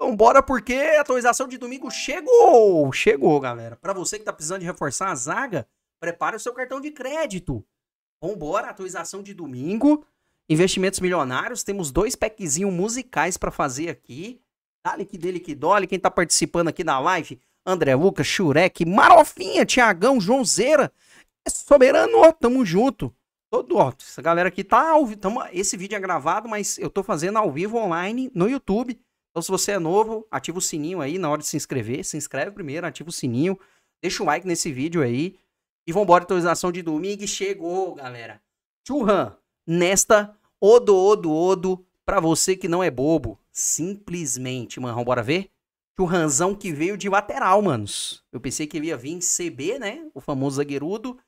Vambora então, porque a atualização de domingo chegou! Chegou, galera. Para você que tá precisando de reforçar a zaga, prepare o seu cartão de crédito. Vambora, atualização de domingo. Investimentos milionários, temos dois packzinhos musicais para fazer aqui. Dale que dele que dole, quem tá participando aqui na live, André Lucas, Shurek, Marofinha, Tiagão, Zeira. É soberano, ó, tamo junto. Todo, ó, essa galera aqui tá ao vivo, esse vídeo é gravado, mas eu tô fazendo ao vivo online no YouTube então, se você é novo, ativa o sininho aí na hora de se inscrever. Se inscreve primeiro, ativa o sininho. Deixa o like nesse vídeo aí. E vambora, atualização de domingo. Chegou, galera. Churran, nesta odo, odo, odo, pra você que não é bobo. Simplesmente, mano. Bora ver? Churranzão que veio de lateral, manos. Eu pensei que ele ia vir em CB, né? O famoso zagueirudo.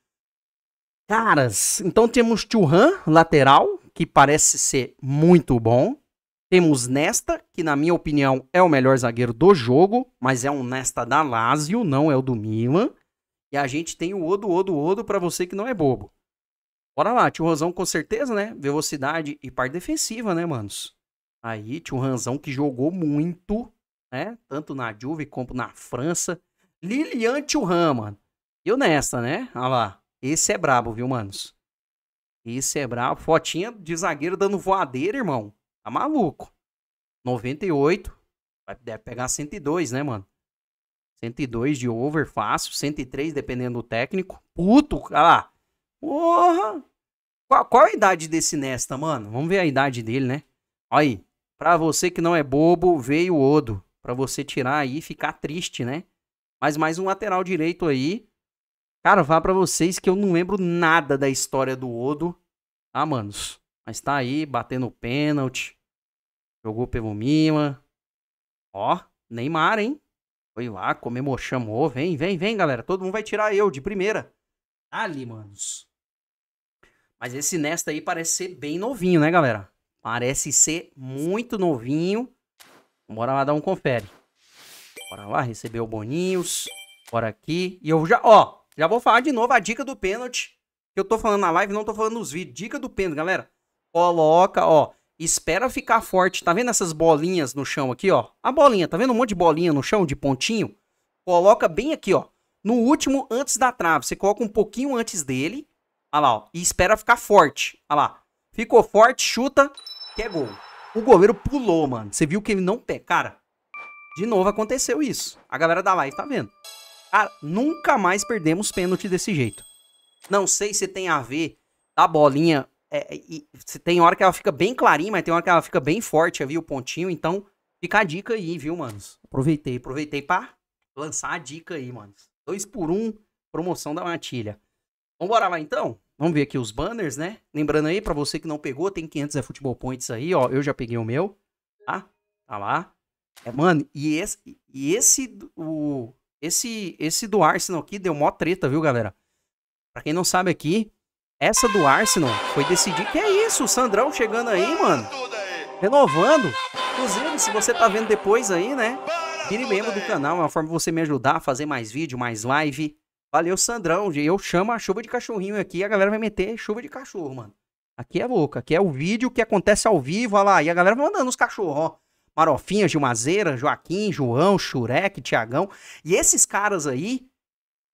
Caras, então temos Churran, lateral, que parece ser muito bom. Temos Nesta, que na minha opinião é o melhor zagueiro do jogo, mas é um Nesta da Lazio, não é o do Milan. E a gente tem o Odo, Odo, Odo para você que não é bobo. Bora lá, tio Ranzão com certeza, né? Velocidade e parte defensiva, né, manos? Aí, tio Ranzão que jogou muito, né? Tanto na Juve como na França. Lilian tio Ram, mano. E o Nesta, né? Olha lá. Esse é brabo, viu, manos? Esse é brabo. Fotinha de zagueiro dando voadeira, irmão. Tá maluco. 98. Vai, deve pegar 102, né, mano? 102 de over fácil. 103, dependendo do técnico. Puto, olha lá. Porra! Qual, qual, a idade desse Nesta, mano? Vamos ver a idade dele, né? Olha aí. Pra você que não é bobo, veio o Odo. Pra você tirar aí e ficar triste, né? Mas mais um lateral direito aí. Cara, vá para vocês que eu não lembro nada da história do Odo. Ah, manos. Mas tá aí, batendo pênalti. Jogou pelo Mima. Ó, Neymar, hein? Foi lá, comemorou, chamou. Vem, vem, vem, galera. Todo mundo vai tirar eu de primeira. Tá ali, manos. Mas esse Nesta aí parece ser bem novinho, né, galera? Parece ser muito novinho. Bora lá dar um confere. Bora lá, receber o Boninhos. Bora aqui. E eu já, ó, já vou falar de novo a dica do pênalti. Que eu tô falando na live, não tô falando nos vídeos. Dica do pênalti, galera. Coloca, ó. Espera ficar forte. Tá vendo essas bolinhas no chão aqui, ó? A bolinha, tá vendo um monte de bolinha no chão, de pontinho? Coloca bem aqui, ó. No último, antes da trave. Você coloca um pouquinho antes dele. Olha lá, ó. E espera ficar forte. Olha lá. Ficou forte, chuta, que é gol. O goleiro pulou, mano. Você viu que ele não pega. Cara, de novo aconteceu isso. A galera da live tá vendo. Cara, ah, nunca mais perdemos pênalti desse jeito. Não sei se tem a ver da bolinha é, é, e, tem hora que ela fica bem clarinha, mas tem hora que ela fica bem forte viu o pontinho. Então, fica a dica aí, viu, manos? Aproveitei, aproveitei pra lançar a dica aí, manos. Dois por um, promoção da matilha. Vambora lá então? Vamos ver aqui os banners, né? Lembrando aí, pra você que não pegou, tem 500 é Futebol Points aí, ó. Eu já peguei o meu, tá? Tá lá. É, mano, e esse, e esse, o, esse, esse do Arsenal aqui deu mó treta, viu, galera? Pra quem não sabe aqui, essa do Arsenal foi decidir. Que é isso, o Sandrão chegando aí, mano. Renovando. Inclusive, se você tá vendo depois aí, né? Vire membro do canal, é uma forma de você me ajudar a fazer mais vídeo, mais live. Valeu, Sandrão. Eu chamo a chuva de cachorrinho aqui a galera vai meter chuva de cachorro, mano. Aqui é louco, aqui é o vídeo que acontece ao vivo, olha lá. E a galera vai mandando os cachorros, ó. Marofinha, Gilmazeira, Joaquim, João, Churek, Tiagão. E esses caras aí,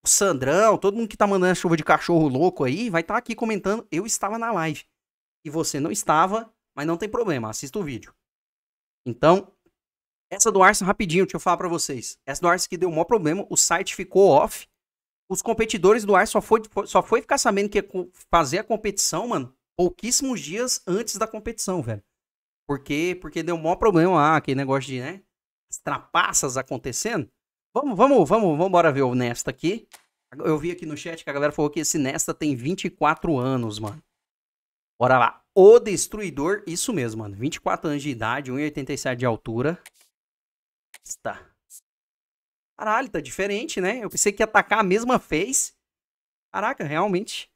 Sandrão, todo mundo que tá mandando chuva de cachorro louco aí, vai estar tá aqui comentando. Eu estava na live. E você não estava, mas não tem problema, assista o vídeo. Então, essa do Arsenal, rapidinho, deixa eu falar pra vocês. Essa do Arsenal que deu o maior problema, o site ficou off. Os competidores do Arsenal só foi, só foi ficar sabendo que ia fazer a competição, mano, pouquíssimos dias antes da competição, velho. Por quê? Porque deu o maior problema lá, aquele negócio de, né? As trapaças acontecendo. Vamos, vamos, vamos, vamos bora ver o Nesta aqui. Eu vi aqui no chat que a galera falou que esse Nesta tem 24 anos, mano. Bora lá. O Destruidor, isso mesmo, mano. 24 anos de idade, 1,87 de altura. Está. Caralho, tá diferente, né? Eu pensei que ia atacar a mesma face. Caraca, realmente.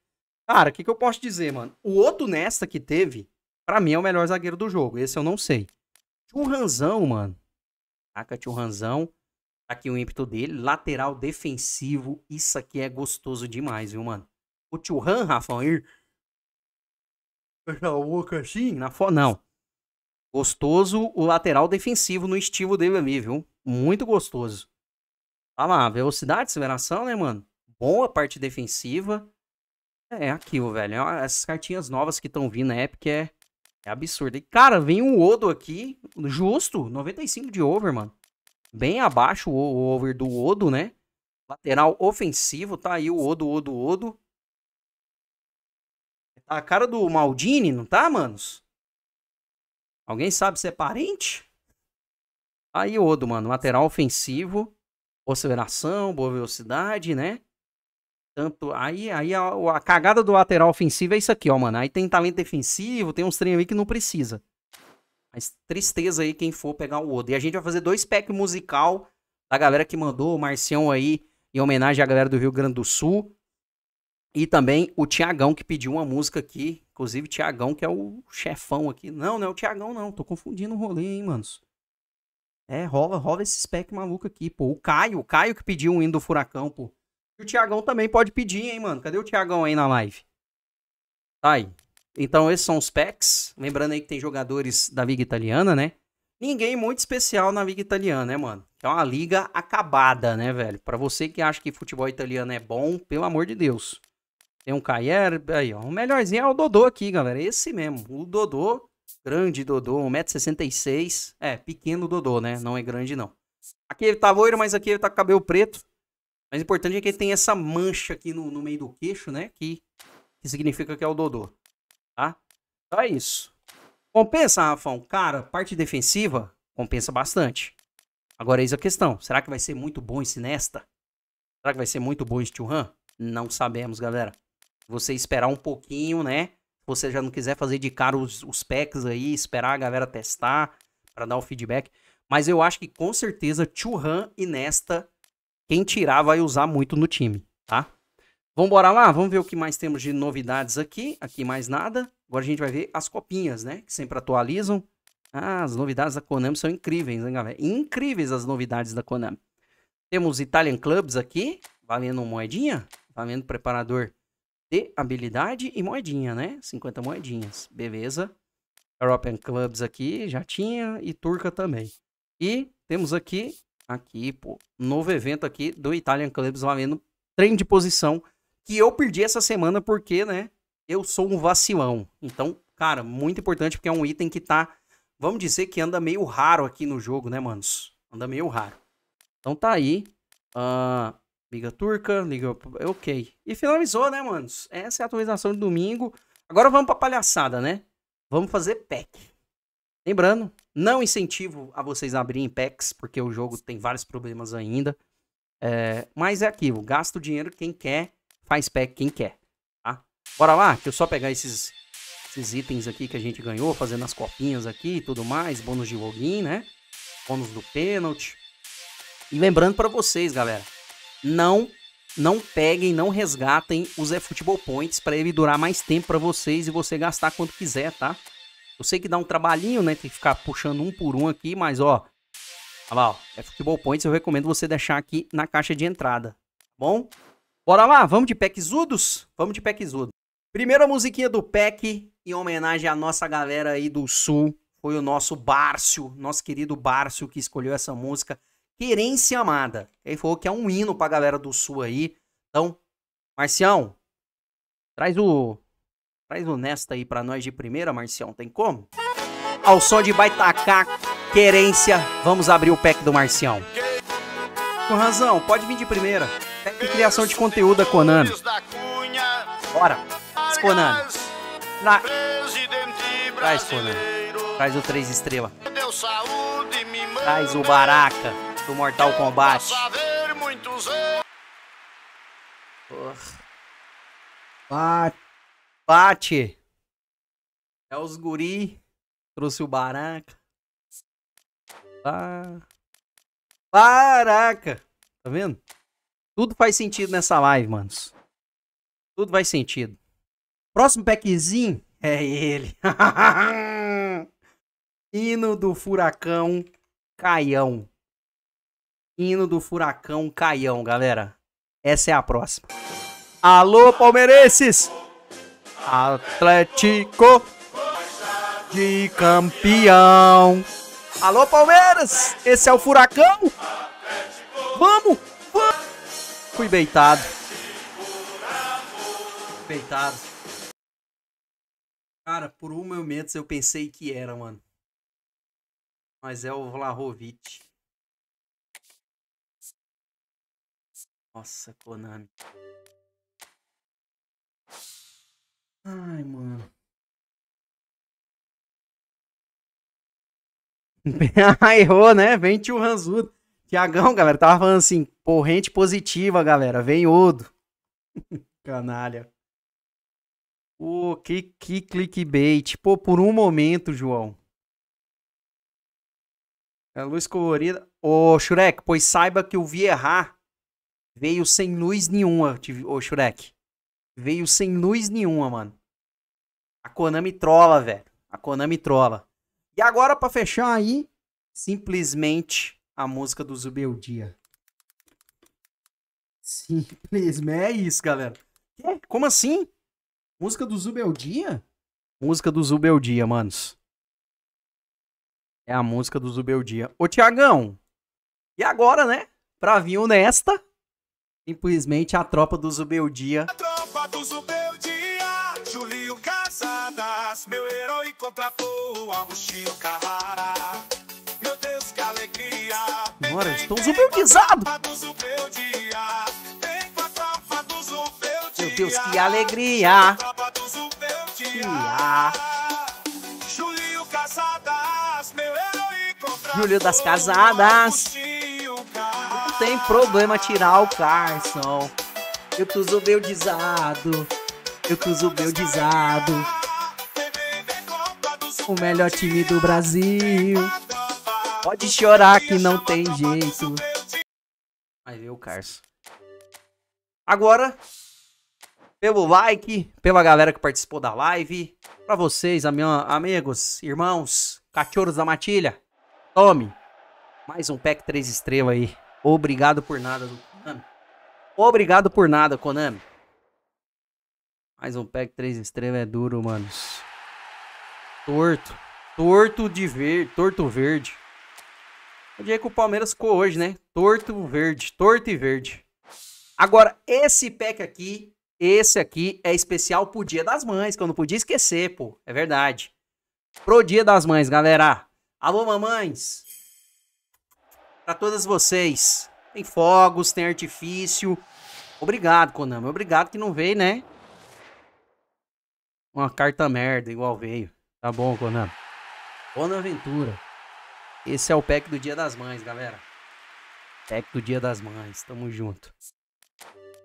Cara, o que, que eu posso dizer, mano? O outro Nesta que teve, pra mim é o melhor zagueiro do jogo. Esse eu não sei. Tio Ranzão, mano. Caraca, tio Ranzão. Aqui o ímpeto dele, lateral defensivo. Isso aqui é gostoso demais, viu, mano? O Churran, Rafa, aí. Fecha a boca assim? Na fo... Não. Gostoso o lateral defensivo no estilo dele ali, viu? Muito gostoso. Tá lá, velocidade, aceleração, né, mano? Boa parte defensiva. É aquilo, velho. Essas cartinhas novas que estão vindo na é época é, é absurdo. E, cara, vem um Odo aqui, justo, 95 de over, mano bem abaixo o over do Odo, né? Lateral ofensivo, tá aí o Odo, Odo, Odo. Tá a cara do Maldini, não tá, manos? Alguém sabe se é parente? Tá aí o Odo, mano, lateral ofensivo, aceleração, boa velocidade, né? Tanto aí, aí a, a, cagada do lateral ofensivo é isso aqui, ó, mano. Aí tem talento defensivo, tem uns treinos aí que não precisa. Mas tristeza aí quem for pegar o Oda. E a gente vai fazer dois packs musical da galera que mandou, o Marcião aí, em homenagem à galera do Rio Grande do Sul. E também o Tiagão que pediu uma música aqui. Inclusive, Tiagão, que é o chefão aqui. Não, não é o Tiagão, não. Tô confundindo o rolê, hein, manos. É, rola, rola esse spec maluco aqui, pô. O Caio, o Caio que pediu um hino do furacão, pô. E o Tiagão também pode pedir, hein, mano. Cadê o Tiagão aí na live? Tá aí. Então, esses são os packs. Lembrando aí que tem jogadores da Liga Italiana, né? Ninguém muito especial na Liga Italiana, né, mano? É uma liga acabada, né, velho? Para você que acha que futebol italiano é bom, pelo amor de Deus. Tem um Caier, aí, ó. O melhorzinho é o Dodô aqui, galera. Esse mesmo. O Dodô, grande Dodô, 1,66m. É, pequeno Dodô, né? Não é grande, não. Aqui ele tá loiro, mas aqui ele tá com cabelo preto. Mas o importante é que ele tem essa mancha aqui no, no meio do queixo, né? Que, que significa que é o Dodô. Tá? Então é isso. Compensa, Rafão? Cara, parte defensiva compensa bastante. Agora é isso a questão. Será que vai ser muito bom esse Nesta? Será que vai ser muito bom esse Churran? Não sabemos, galera. Você esperar um pouquinho, né? Se você já não quiser fazer de cara os, os packs aí, esperar a galera testar para dar o feedback. Mas eu acho que com certeza Churran e Nesta, quem tirar vai usar muito no time, tá? Vamos bora lá, vamos ver o que mais temos de novidades aqui. Aqui mais nada. Agora a gente vai ver as copinhas, né? Que sempre atualizam. Ah, as novidades da Konami são incríveis, hein, galera? Incríveis as novidades da Konami. Temos Italian Clubs aqui, valendo moedinha, valendo preparador de habilidade e moedinha, né? 50 moedinhas, beleza. European Clubs aqui, já tinha, e Turca também. E temos aqui, aqui, pô, novo evento aqui do Italian Clubs valendo trem de posição que eu perdi essa semana porque, né, eu sou um vacilão. Então, cara, muito importante porque é um item que tá, vamos dizer que anda meio raro aqui no jogo, né, manos? Anda meio raro. Então tá aí. Uh, Liga Turca, Liga... Ok. E finalizou, né, manos? Essa é a atualização de domingo. Agora vamos pra palhaçada, né? Vamos fazer pack. Lembrando, não incentivo a vocês abrirem packs, porque o jogo tem vários problemas ainda. É, mas é aquilo, gasta o dinheiro quem quer faz pack quem quer, tá? Bora lá, que eu só pegar esses, esses itens aqui que a gente ganhou, fazendo as copinhas aqui e tudo mais, bônus de login, né? Bônus do pênalti. E lembrando para vocês, galera, não não peguem, não resgatem os é eFootball Points para ele durar mais tempo para vocês e você gastar quanto quiser, tá? Eu sei que dá um trabalhinho, né? Tem que ficar puxando um por um aqui, mas ó. Olha lá, ó. É Futebol Points, eu recomendo você deixar aqui na caixa de entrada, tá bom? Bora lá, vamos de packzudos? Vamos de packzudo. Primeira musiquinha do pack em homenagem à nossa galera aí do sul, foi o nosso Bárcio, nosso querido Bárcio que escolheu essa música, Querência Amada. Ele falou que é um hino pra galera do sul aí. Então, Marcião, traz o traz o Nesta aí pra nós de primeira, Marcião, tem como? Ao som de Baitacá, Querência, vamos abrir o pack do Marcião. Com razão, pode vir de primeira e criação de conteúdo da Konami. Bora! Konami! Tra Traz, Konami. Traz o 3 estrela. Traz o Baraka do Mortal Kombat. Bate. Bate. É os guri. Trouxe o Baraka. Ba... Baraca. Tá vendo? Tudo faz sentido nessa live, manos. Tudo faz sentido. Próximo packzinho é ele. Hino do Furacão Caião. Hino do Furacão Caião, galera. Essa é a próxima. Alô, palmeirenses! Atlético de campeão. Alô, Palmeiras! Esse é o Furacão? Vamos! Fui beitado. Beitado. Cara, por um momento eu pensei que era, mano. Mas é o Vlahovic. Nossa, Konami. Ai, mano. Ah, errou, né? Vem tio Ranzudo. Tiagão, galera, tava falando assim, corrente positiva, galera, vem odo. Canalha. Pô, que, que clickbait. Pô, por um momento, João. É a luz colorida. Ô, Shurek, pois saiba que o Vierra veio sem luz nenhuma, ô Shurek. Veio sem luz nenhuma, mano. A Konami trola, velho. A Konami trola. E agora, para fechar aí, simplesmente a música do Zubeldia. Simples, é isso, galera. É, como assim? Música do Zubeldia? Música do Zubeldia, manos. É a música do Zubeldia. Ô, Tiagão, e agora, né? Pra vir honesta, simplesmente a tropa do Zubeldia. A tropa do Zubeldia, Julio Casadas, meu herói contra a Alvo Carrara. Agora estou zubilquizado. Meu Deus, que alegria. Julio Júlio Casadas, meu herói das Casadas. Não tem problema tirar o Carson. Eu tô zubeldizado. Eu tô zubeldizado. O melhor time do Brasil. Pode chorar que não tem jeito. Aí veio o Carso. Agora, pelo like, pela galera que participou da live, pra vocês, amigos, irmãos, cachorros da matilha, tome mais um pack 3 estrelas aí. Obrigado por nada, Konami. Obrigado por nada, Konami. Mais um pack 3 estrelas é duro, manos. Torto. Torto de verde. Torto verde. Onde é que o Palmeiras ficou hoje, né? Torto verde, torto e verde. Agora, esse pack aqui, esse aqui é especial pro Dia das Mães, que eu não podia esquecer, pô. É verdade. Pro Dia das Mães, galera. Alô, mamães. Pra todas vocês. Tem fogos, tem artifício. Obrigado, Konami. Obrigado que não veio, né? Uma carta merda, igual veio. Tá bom, Konami. Bona aventura. Esse é o pack do Dia das Mães, galera. Pack do Dia das Mães. Tamo junto.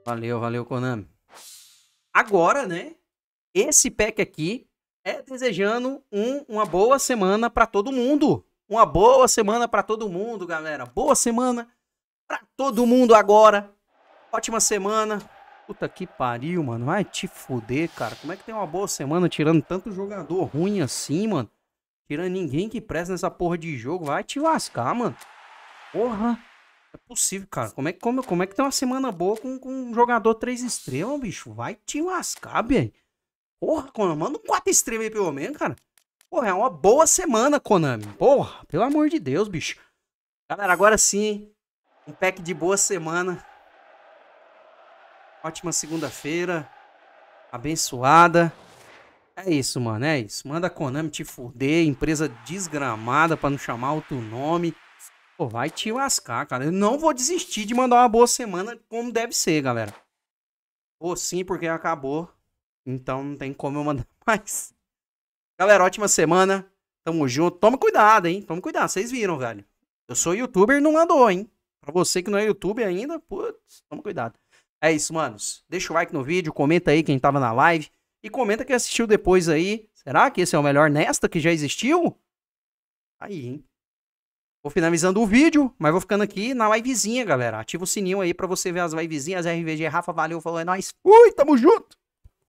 Valeu, valeu, Konami. Agora, né? Esse pack aqui é desejando um, uma boa semana para todo mundo. Uma boa semana para todo mundo, galera. Boa semana para todo mundo agora. Ótima semana. Puta que pariu, mano. Vai te fuder, cara. Como é que tem uma boa semana tirando tanto jogador ruim assim, mano? Tirando ninguém que presta nessa porra de jogo, vai te lascar, mano. Porra. É possível, cara. Como é, como, como é que tem uma semana boa com, com um jogador três estrelas, bicho? Vai te lascar, velho. Porra, Konami, manda um quatro estrelas aí pelo menos, cara. Porra, é uma boa semana, Konami. Porra, pelo amor de Deus, bicho. Galera, agora sim, um pack de boa semana. Ótima segunda-feira. Abençoada. É isso, mano, é isso. Manda a Konami te fuder, empresa desgramada pra não chamar outro nome. Pô, vai te lascar, cara. Eu não vou desistir de mandar uma boa semana como deve ser, galera. Ou sim, porque acabou. Então não tem como eu mandar mais. Galera, ótima semana. Tamo junto. Toma cuidado, hein? Toma cuidado. Vocês viram, velho. Eu sou youtuber e não mandou, hein? Pra você que não é youtuber ainda, putz, toma cuidado. É isso, manos. Deixa o like no vídeo, comenta aí quem tava na live e comenta que assistiu depois aí. Será que esse é o melhor nesta que já existiu? Aí, hein? Vou finalizando o vídeo, mas vou ficando aqui na livezinha, galera. Ativa o sininho aí pra você ver as livezinhas. RVG Rafa, valeu, falou, é nóis. Fui, tamo junto!